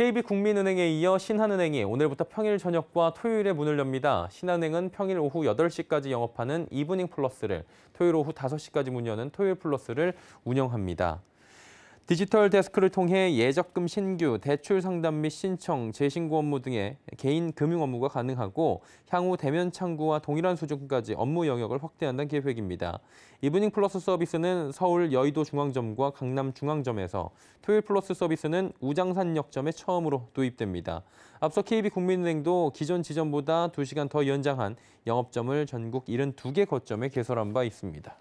KB국민은행에 이어 신한은행이 오늘부터 평일 저녁과 토요일에 문을 엽니다. 신한은행은 평일 오후 8시까지 영업하는 이브닝 플러스를, 토요일 오후 5시까지 문 여는 토요일 플러스를 운영합니다. 디지털 데스크를 통해 예적금 신규, 대출 상담 및 신청, 재신고 업무 등의 개인 금융 업무가 가능하고 향후 대면 창구와 동일한 수준까지 업무 영역을 확대한다는 계획입니다. 이브닝 플러스 서비스는 서울 여의도 중앙점과 강남 중앙점에서 토요일 플러스 서비스는 우장산역점에 처음으로 도입됩니다. 앞서 KB국민은행도 기존 지점보다 2시간 더 연장한 영업점을 전국 72개 거점에 개설한 바 있습니다.